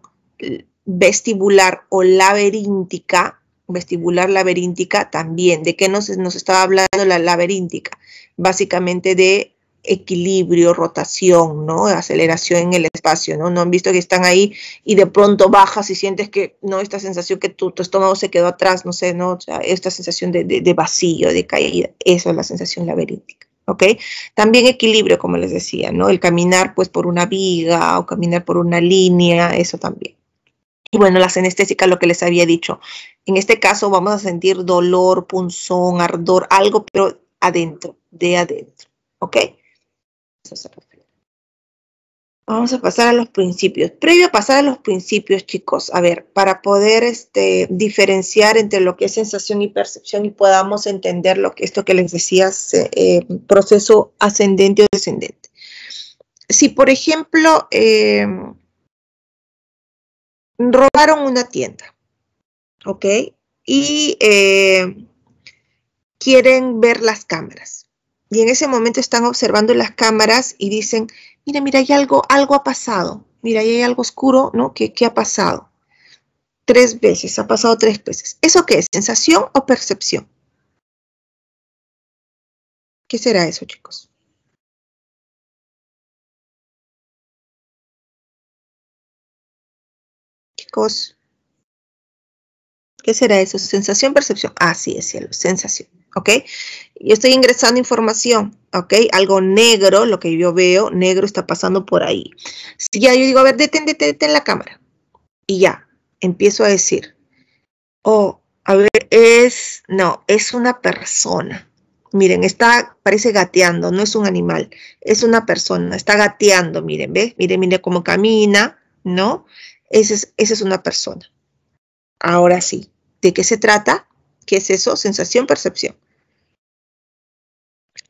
vestibular o laberíntica, vestibular laberíntica también. ¿De qué nos, nos estaba hablando la laberíntica? Básicamente de equilibrio, rotación, ¿no? Aceleración en el espacio, ¿no? No han visto que están ahí y de pronto bajas y sientes que, ¿no? Esta sensación que tu, estómago se quedó atrás, no sé, ¿no? esta sensación de, de vacío, de caída, esa es la sensación laberíntica. ¿ok? También equilibrio, como les decía, ¿no? El caminar pues por una viga o caminar por una línea, eso también. Y bueno, las anestésicas, lo que les había dicho. En este caso vamos a sentir dolor, punzón, ardor, algo, pero adentro, de adentro, ¿ok? Vamos a pasar a los principios. Previo a pasar a los principios, chicos, a ver, para poder este, diferenciar entre lo que es sensación y percepción y podamos entender lo que esto que les decía, eh, proceso ascendente o descendente. Si, por ejemplo, em, robaron una tienda, ¿ok? Y em, quieren ver las cámaras y en ese momento están observando las cámaras y dicen, mira, mira, hay algo, algo ha pasado, mira, hay algo oscuro, ¿no? ¿Qué, ha pasado? Tres veces, ha pasado tres veces. ¿Eso qué es? ¿Sensación o percepción? ¿Qué será eso, chicos? Chicos, ¿qué será eso? ¿Sensación, percepción? Ah, sí, es cielo, sensación. ¿ok? Yo estoy ingresando información, ¿ok? Algo negro, lo que yo veo, negro está pasando por ahí. Si ya yo digo, a ver, detén, detén, detén la cámara. Y ya, empiezo a decir, oh, a ver, es, no, es una persona. Miren, está, parece gateando, no es un animal, es una persona, está gateando, miren, ve, Miren, miren cómo camina, ¿no? ese es, esa es una persona. Ahora sí, ¿de qué se trata? ¿Qué es eso? Sensación, percepción.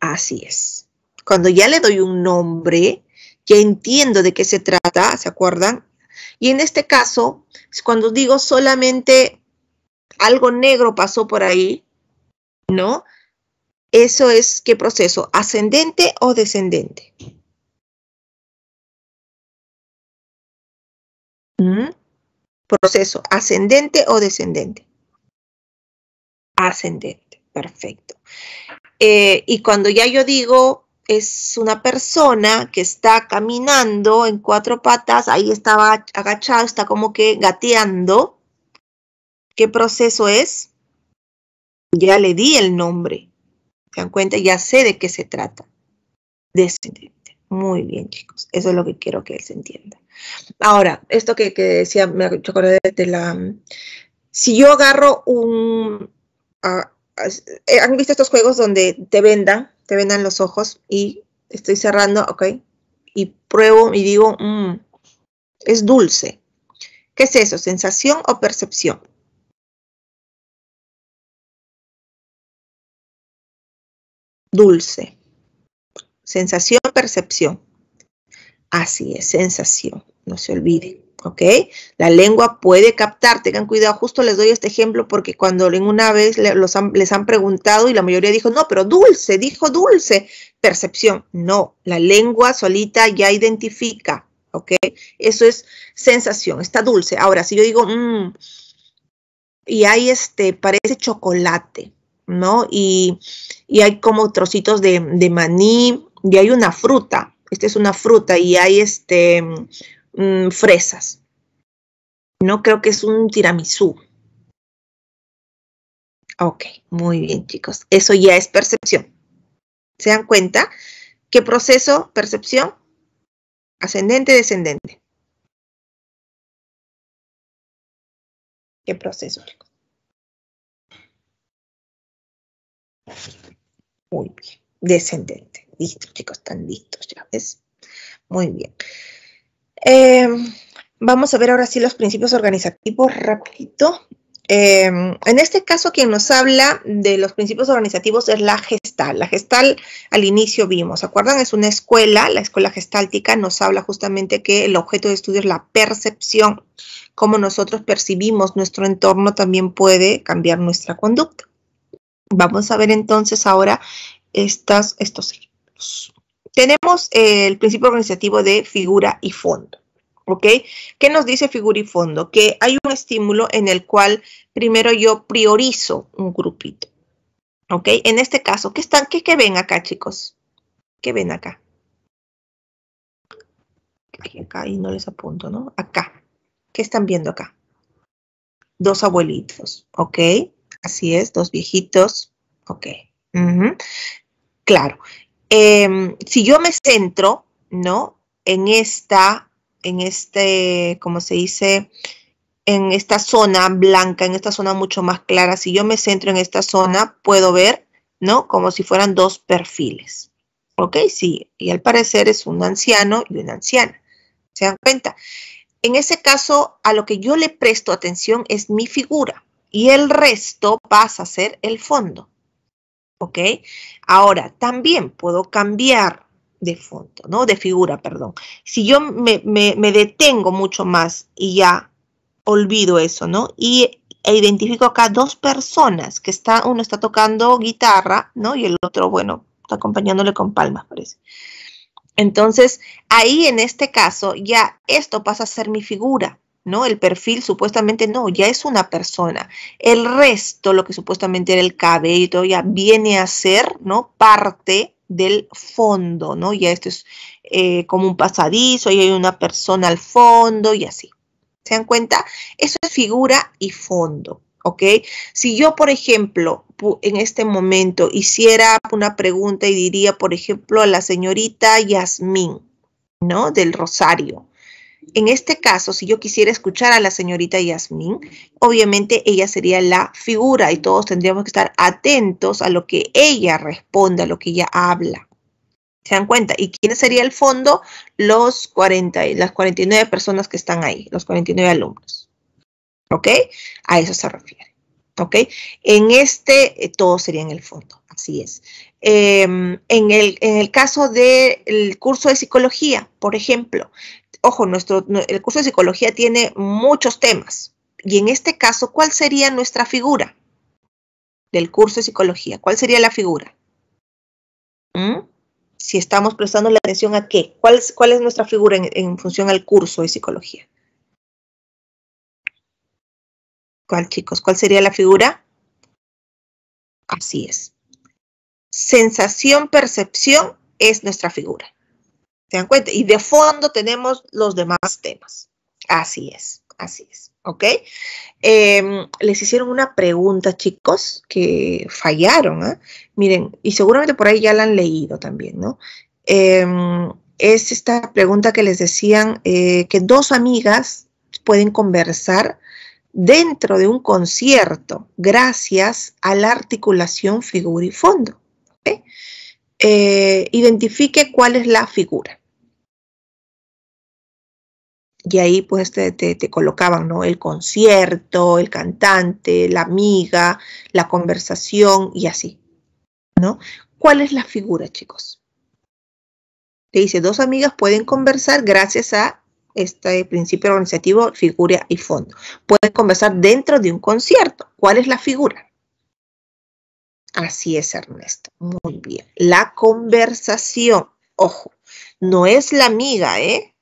Así es. Cuando ya le doy un nombre, ya entiendo de qué se trata, ¿se acuerdan? Y en este caso, cuando digo solamente algo negro pasó por ahí, ¿no? Eso es qué proceso, ascendente o descendente. ¿Mm? Proceso, ascendente o descendente. Ascendente, perfecto. Eh, y cuando ya yo digo, es una persona que está caminando en cuatro patas, ahí estaba agachado, está como que gateando. ¿Qué proceso es? Ya le di el nombre. ¿Se dan cuenta? Ya sé de qué se trata. Descendente. Muy bien, chicos. Eso es lo que quiero que él se entienda. Ahora, esto que, decía, me acordé de la... Si yo agarro un, ah, eh, ¿Han visto estos juegos donde te vendan, te vendan los ojos y estoy cerrando, ok, y pruebo y digo, mm, es dulce. ¿Qué es eso? ¿Sensación o percepción? Dulce. Sensación, o percepción. Así es, sensación, no se olviden. ¿ok? La lengua puede captar, tengan cuidado, justo les doy este ejemplo porque cuando en una vez los les han preguntado y la mayoría dijo, no, pero dulce, dijo dulce, percepción, no, la lengua solita ya identifica, ¿ok? Eso es sensación, está dulce. Ahora, si yo digo, mmm, y hay este, parece chocolate, ¿no? Y, hay como trocitos de, de maní, y hay una fruta, esta es una fruta, y hay este Mm, fresas. No creo que es un tiramisú. Ok, muy bien chicos. Eso ya es percepción. ¿Se dan cuenta? ¿Qué proceso? Percepción. Ascendente, descendente. ¿Qué proceso, Muy bien. Descendente. Listo, chicos, están listos ya, ¿ves? Muy bien. Em, vamos a ver ahora sí los principios organizativos rapidito. Em, en este caso, quien nos habla de los principios organizativos es la Gestal. La Gestal al inicio vimos, ¿se acuerdan? Es una escuela, la escuela gestáltica nos habla justamente que el objeto de estudio es la percepción. Cómo nosotros percibimos nuestro entorno también puede cambiar nuestra conducta. Vamos a ver entonces ahora estas, estos ejemplos tenemos eh, el principio organizativo de figura y fondo. ¿Ok? ¿Qué nos dice figura y fondo? Que hay un estímulo en el cual primero yo priorizo un grupito. ¿Ok? En este caso, ¿qué, están, qué, ven acá, chicos? ¿Qué ven acá? Aquí, acá, y no les apunto, ¿no? Acá. ¿Qué están viendo acá? Dos abuelitos, ¿ok? Así es, dos viejitos, ¿ok? Claro, Em, si yo me centro, ¿no? En esta, en este, cómo se dice? En esta zona blanca, en esta zona mucho más clara, si yo me centro en esta zona, puedo ver, ¿no? Como si fueran dos perfiles. ¿Ok? Sí, y al parecer es un anciano y una anciana. ¿Se dan cuenta? En ese caso, a lo que yo le presto atención es mi figura y el resto pasa a ser el fondo. ¿Ok? Ahora, también puedo cambiar de fondo, ¿no? De figura, perdón. Si yo me, me, detengo mucho más y ya olvido eso, ¿no? Y e identifico acá dos personas que está, uno está tocando guitarra, ¿no? Y el otro, bueno, está acompañándole con palmas, parece. Entonces, ahí en este caso, ya esto pasa a ser mi figura. ¿no? El perfil supuestamente no, ya es una persona. El resto, lo que supuestamente era el cabello ya viene a ser, ¿no? Parte del fondo, ¿no? Ya esto es eh, como un pasadizo, y hay una persona al fondo y así. ¿Se dan cuenta? Eso es figura y fondo, ¿ok? Si yo, por ejemplo, en este momento hiciera una pregunta y diría, por ejemplo, a la señorita Yasmín, ¿no? Del Rosario. En este caso, si yo quisiera escuchar a la señorita Yasmín, obviamente ella sería la figura y todos tendríamos que estar atentos a lo que ella responda, a lo que ella habla. ¿Se dan cuenta? ¿Y quién sería el fondo? Los 40, las 49 personas que están ahí, los 49 alumnos. ¿Ok? A eso se refiere. ¿Ok? En este, eh, todo sería en el fondo. Así es. Em, en, el, caso del curso de psicología, por ejemplo, ojo, nuestro, el curso de psicología tiene muchos temas. Y en este caso, ¿cuál sería nuestra figura del curso de psicología? ¿Cuál sería la figura? ¿Mm? Si estamos prestando la atención a qué, ¿cuál, cuál es nuestra figura en, en función al curso de psicología? ¿Cuál, chicos? ¿Cuál sería la figura? Así es. Sensación, percepción es nuestra figura se cuenta? Y de fondo tenemos los demás temas. Así es, así es. ¿Ok? Em, les hicieron una pregunta, chicos, que fallaron. ¿ah? Miren, y seguramente por ahí ya la han leído también, ¿no? Em, es esta pregunta que les decían eh, que dos amigas pueden conversar dentro de un concierto gracias a la articulación figura y fondo. Eh, identifique cuál es la figura y ahí pues te, colocaban, ¿no? El concierto, el cantante, la amiga, la conversación y así, ¿no? ¿Cuál es la figura, chicos? Te dice, dos amigas pueden conversar gracias a este principio organizativo, figura y fondo. Pueden conversar dentro de un concierto. ¿Cuál es la figura? Así es, Ernesto. Muy bien. La conversación. Ojo, no es la amiga, ¿eh?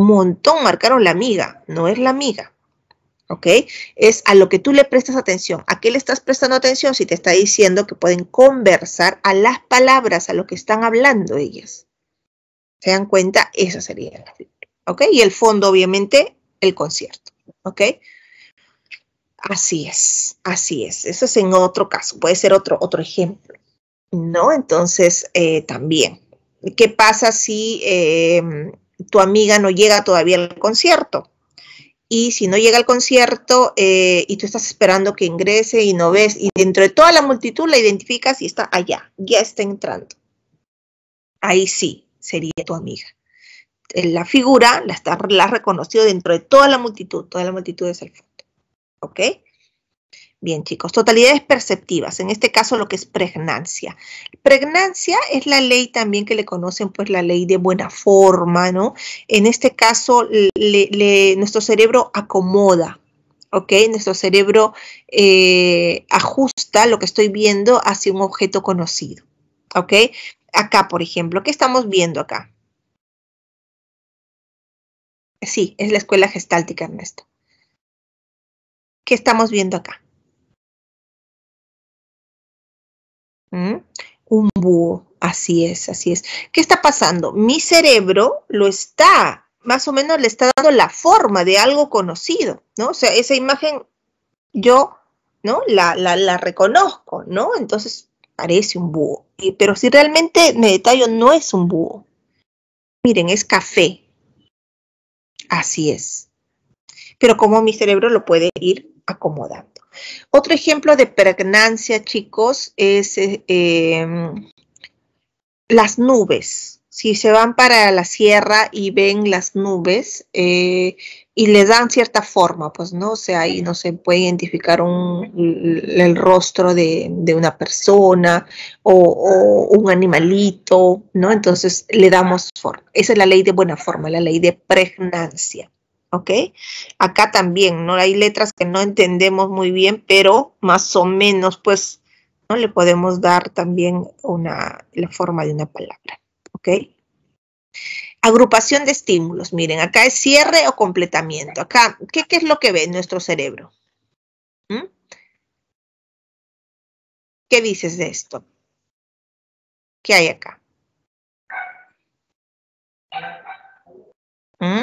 montón marcaron la amiga, no es la amiga, ¿Ok? Es a lo que tú le prestas atención. ¿A qué le estás prestando atención si te está diciendo que pueden conversar a las palabras, a lo que están hablando ellas? ¿Se dan cuenta? Esa sería la ¿Ok? Y el fondo, obviamente, el concierto. ¿Ok? Así es, así es. Eso es en otro caso, puede ser otro, otro ejemplo. ¿No? Entonces, eh, también. ¿Qué pasa si eh, tu amiga no llega todavía al concierto. Y si no llega al concierto eh, y tú estás esperando que ingrese y no ves, y dentro de toda la multitud la identificas y está allá, ya está entrando. Ahí sí, sería tu amiga. Eh, la figura la, está, la has reconocido dentro de toda la multitud, toda la multitud es el fondo. ¿Ok? Bien, chicos, totalidades perceptivas, en este caso lo que es pregnancia. Pregnancia es la ley también que le conocen, pues la ley de buena forma, ¿no? En este caso, nuestro cerebro acomoda, ¿ok? Nuestro cerebro eh, ajusta lo que estoy viendo hacia un objeto conocido, ¿ok? Acá, por ejemplo, ¿qué estamos viendo acá? Sí, es la escuela gestáltica, Ernesto. ¿Qué estamos viendo acá? Un búho, así es, así es. ¿Qué está pasando? Mi cerebro lo está, más o menos le está dando la forma de algo conocido, ¿no? O sea, esa imagen yo, ¿no? La, reconozco, ¿no? Entonces parece un búho. pero si realmente me detallo, no es un búho. Miren, es café. Así es. Pero como mi cerebro lo puede ir acomodando. Otro ejemplo de pregnancia, chicos, es eh, em, las nubes. Si se van para la sierra y ven las nubes eh, y le dan cierta forma, pues no, o ahí no se puede identificar el, rostro de, una persona o, o, un animalito, ¿no? Entonces le damos forma. Esa es la ley de buena forma, la ley de pregnancia. ¿ok? Acá también, ¿no? Hay letras que no entendemos muy bien, pero más o menos, pues, ¿no? Le podemos dar también una, la forma de una palabra, ¿ok? Agrupación de estímulos, miren, acá es cierre o completamiento. Acá, ¿qué, es lo que ve nuestro cerebro? ¿Mm? ¿Qué dices de esto? ¿Qué hay acá? ¿Mm?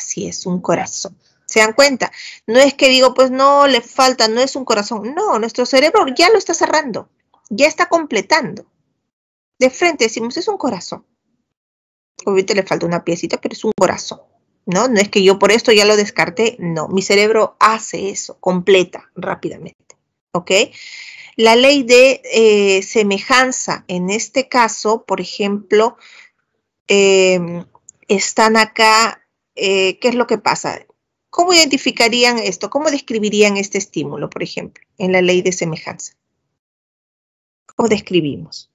si es, un corazón. ¿Se dan cuenta? No es que digo, pues no, le falta, no es un corazón. No, nuestro cerebro ya lo está cerrando, ya está completando. De frente decimos, es un corazón. Obviamente le falta una piecita, pero es un corazón. ¿no? No es que yo por esto ya lo descarté, no, mi cerebro hace eso, completa rápidamente, ¿ok? La ley de eh, semejanza, en este caso, por ejemplo, eh, están acá eh, ¿qué es lo que pasa? ¿Cómo identificarían esto? ¿Cómo describirían este estímulo, por ejemplo, en la ley de semejanza? ¿Cómo describimos?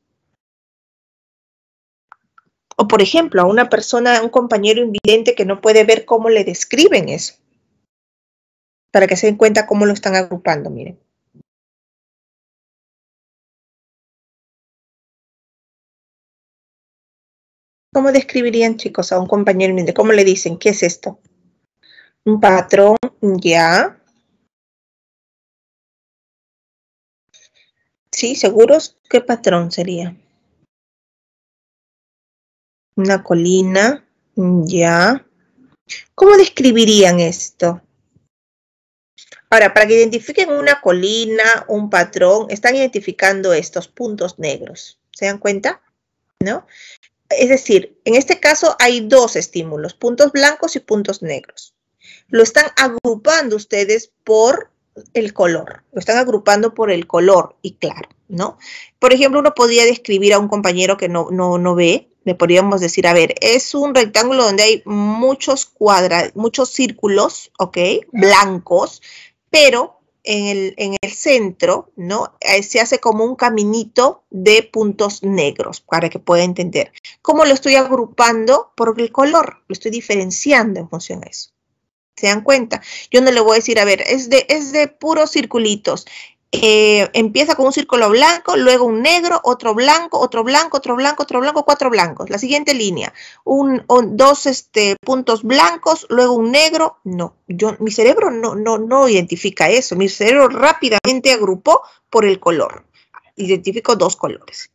O, por ejemplo, a una persona, a un compañero invidente que no puede ver cómo le describen eso. Para que se den cuenta cómo lo están agrupando, miren. ¿Cómo describirían, chicos, a un compañero ¿Cómo le dicen? ¿Qué es esto? Un patrón, ya. Sí, seguros. ¿Qué patrón sería? Una colina, ya. ¿Cómo describirían esto? Ahora, para que identifiquen una colina, un patrón, están identificando estos puntos negros. ¿Se dan cuenta? ¿No? es decir, en este caso hay dos estímulos, puntos blancos y puntos negros. Lo están agrupando ustedes por el color, lo están agrupando por el color y claro, ¿no? Por ejemplo, uno podría describir a un compañero que no, ve, le podríamos decir, a ver, es un rectángulo donde hay muchos cuadra, muchos círculos, ¿ok? Blancos, pero en el, centro, ¿no? Eh, se hace como un caminito de puntos negros para que pueda entender. ¿Cómo lo estoy agrupando? Por el color, lo estoy diferenciando en función a eso. ¿Se dan cuenta? Yo no le voy a decir, a ver, es de, es de puros circulitos. Eh, empieza con un círculo blanco, luego un negro, otro blanco, otro blanco, otro blanco, otro blanco, cuatro blancos. La siguiente línea, dos este, puntos blancos, luego un negro. No, mi cerebro no, identifica eso. Mi cerebro rápidamente agrupó por el color. Identifico dos colores,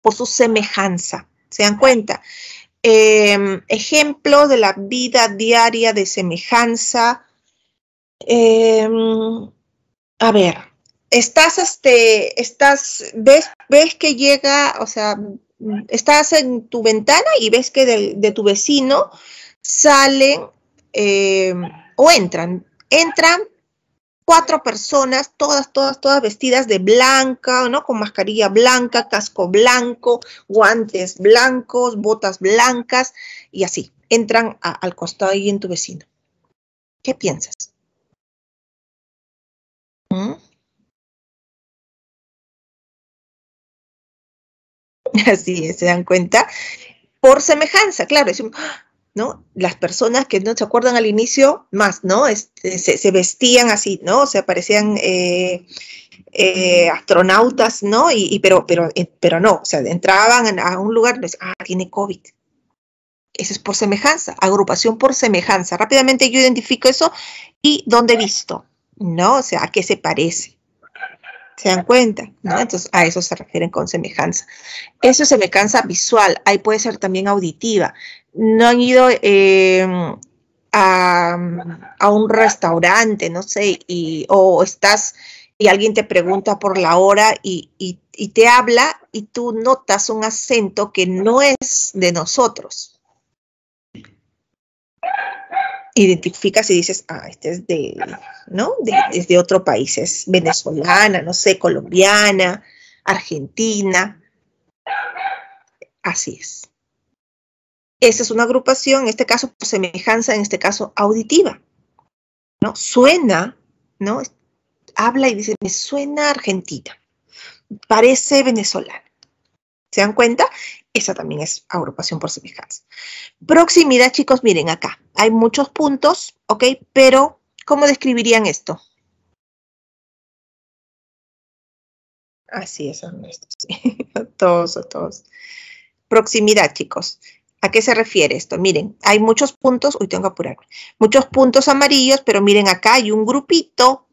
por su semejanza. ¿Se dan cuenta? Em, ejemplo de la vida diaria de semejanza. Em, a ver, estás, este, estás, ves, que llega, o sea, estás en tu ventana y ves que de, tu vecino salen eh, o entran, entran cuatro personas, todas, todas, todas vestidas de blanca, ¿no? Con mascarilla blanca, casco blanco, guantes blancos, botas blancas y así. Entran al costado y en tu vecino. ¿Qué piensas? ¿Mm? Así se dan cuenta. Por semejanza, claro, ¡Ah! ¿no? Las personas que no se acuerdan al inicio, más, ¿no? Este, se, vestían así, ¿no? O sea, parecían eh, eh, astronautas, ¿no? Y, pero, pero, eh, pero no, o sea, entraban a un lugar, pues, ah, tiene COVID. Eso es por semejanza, agrupación por semejanza. Rápidamente yo identifico eso y dónde he visto, ¿no? O sea, a qué se parece se dan cuenta, ¿no? Ah. Entonces a eso se refieren con semejanza. Eso es semejanza visual, ahí puede ser también auditiva. No han ido em, a, un restaurante, no sé, y, o estás y alguien te pregunta por la hora y te habla y tú notas un acento que no es de nosotros identificas y dices, ah, este es de, ¿no? es de otro país, es venezolana, no sé, colombiana, argentina. Así es. Esa es una agrupación, en este caso, por semejanza, en este caso, auditiva. ¿no? Suena, ¿no? Habla y dice, me suena argentina, parece venezolana. ¿Se dan cuenta? Esa también es agrupación por semejanza. Proximidad, chicos, miren acá. Hay muchos puntos, ¿ok? Pero, ¿cómo describirían esto? Así es, Ernesto. todos, todos. Proximidad, chicos. ¿A qué se refiere esto? Miren, hay muchos puntos, uy, tengo que apurarme, muchos puntos amarillos, pero miren acá hay un grupito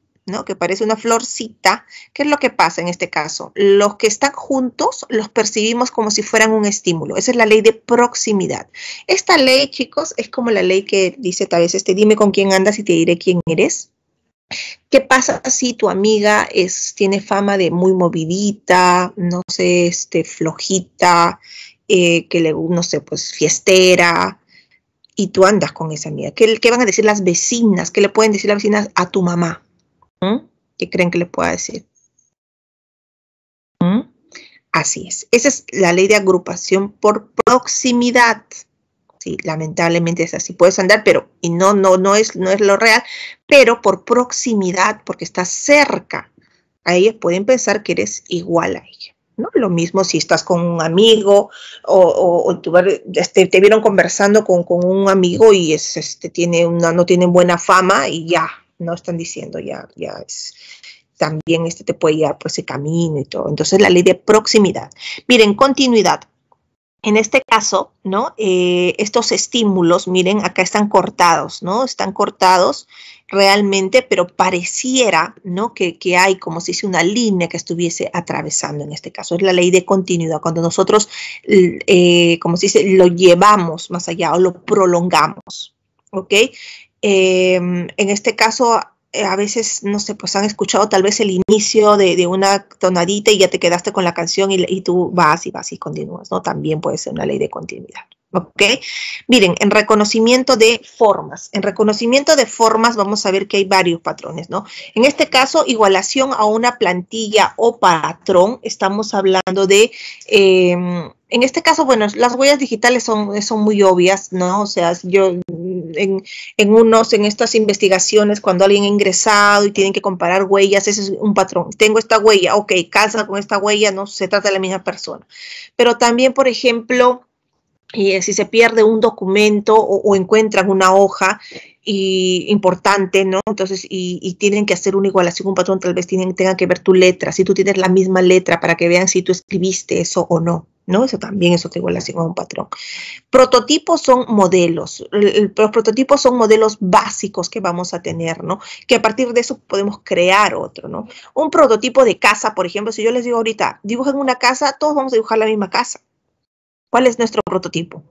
que parece una florcita. ¿Qué es lo que pasa en este caso? Los que están juntos los percibimos como si fueran un estímulo. Esa es la ley de proximidad. Esta ley, chicos, es como la ley que dice tal vez este, dime con quién andas y te diré quién eres. ¿Qué pasa si tu amiga es, tiene fama de muy movidita, no sé, este, flojita, eh, que le, no sé, pues fiestera, y tú andas con esa amiga? ¿Qué, ¿Qué van a decir las vecinas? ¿Qué le pueden decir las vecinas a tu mamá? ¿Mm? ¿Qué creen que les pueda decir? ¿Mm? Así es. Esa es la ley de agrupación por proximidad. Sí, lamentablemente es así. Puedes andar, pero y no, no, no es, no es lo real, pero por proximidad, porque estás cerca a ellos, pueden pensar que eres igual a ella. ¿no? Lo mismo si estás con un amigo o, este, te, vieron conversando con, un amigo y este, tiene una, no tienen buena fama y ya, no están diciendo ya, ya es, también este te puede llevar por ese camino y todo. Entonces, la ley de proximidad. Miren, continuidad. En este caso, ¿no? Eh, estos estímulos, miren, acá están cortados, ¿no? Están cortados realmente, pero pareciera, ¿no? Que, hay como si dice una línea que estuviese atravesando en este caso. Es la ley de continuidad, cuando nosotros, eh, como se dice, lo llevamos más allá o lo prolongamos, ¿ok? Eh, en este caso, eh, a veces, no sé, pues han escuchado tal vez el inicio de, una tonadita y ya te quedaste con la canción y, tú vas y vas y continúas, ¿no? También puede ser una ley de continuidad. ¿Ok? Miren, en reconocimiento de formas. En reconocimiento de formas vamos a ver que hay varios patrones, ¿no? En este caso, igualación a una plantilla o patrón, estamos hablando de... Em, en este caso, bueno, las huellas digitales son, son muy obvias, ¿no? O sea, yo en, unos, en estas investigaciones, cuando alguien ha ingresado y tienen que comparar huellas, ese es un patrón. Tengo esta huella, ok, casa con esta huella, no se trata de la misma persona. Pero también, por ejemplo, eh, si se pierde un documento o, encuentran una hoja importante, ¿no? Entonces, y, tienen que hacer una igualación, un patrón, tal vez tengan que ver tu letra, si tú tienes la misma letra para que vean si tú escribiste eso o no. ¿no? Eso también es otra igualación a un patrón. Prototipos son modelos. Los prototipos son modelos básicos que vamos a tener, ¿no? Que a partir de eso podemos crear otro, ¿no? Un prototipo de casa, por ejemplo, si yo les digo ahorita, dibujen una casa, todos vamos a dibujar la misma casa. ¿Cuál es nuestro prototipo?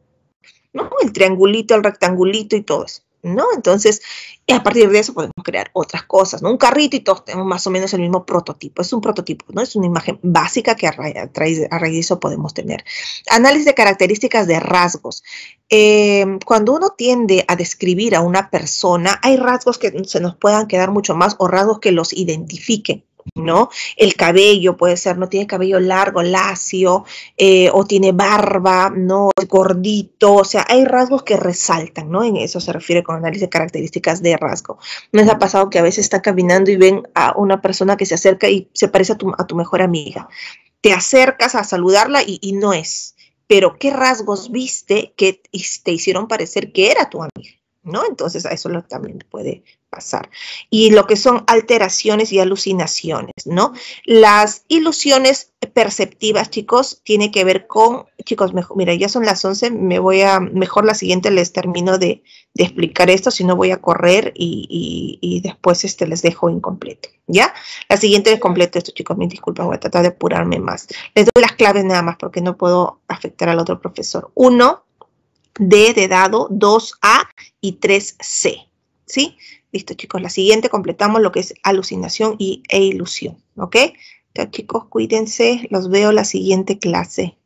¿No? El triangulito, el rectangulito y todo eso. ¿no? Entonces, a partir de eso podemos crear otras cosas, Un carrito y todos tenemos más o menos el mismo prototipo. Es un prototipo, ¿no? Es una imagen básica que a, raíz, de eso podemos tener. Análisis de características de rasgos. Em, cuando uno tiende a describir a una persona, hay rasgos que se nos puedan quedar mucho más o rasgos que los identifiquen. ¿no? El cabello puede ser, no tiene cabello largo, lacio, eh, o tiene barba, ¿no? gordito, o sea, hay rasgos que resaltan, ¿no? En eso se refiere con análisis de características de rasgo. Les ha pasado que a veces está caminando y ven a una persona que se acerca y se parece a tu, a tu mejor amiga. Te acercas a saludarla y, no es. Pero ¿qué rasgos viste que te hicieron parecer que era tu amiga? ¿no? Entonces a eso lo, también puede, pasar. Y lo que son alteraciones y alucinaciones, ¿no? Las ilusiones perceptivas, chicos, tiene que ver con, chicos, mira, ya son las 11, me voy a, mejor la siguiente les termino de, explicar esto, si no voy a correr y, después este, les dejo incompleto, ¿ya? La siguiente les completo esto, chicos, mis disculpas, voy a tratar de apurarme más. Les doy las claves nada más porque no puedo afectar al otro profesor. Uno, D de dado, 2A y 3C, ¿sí? Listo, chicos, la siguiente completamos lo que es alucinación y, e ilusión, ¿ok? Ya chicos, cuídense, los veo la siguiente clase.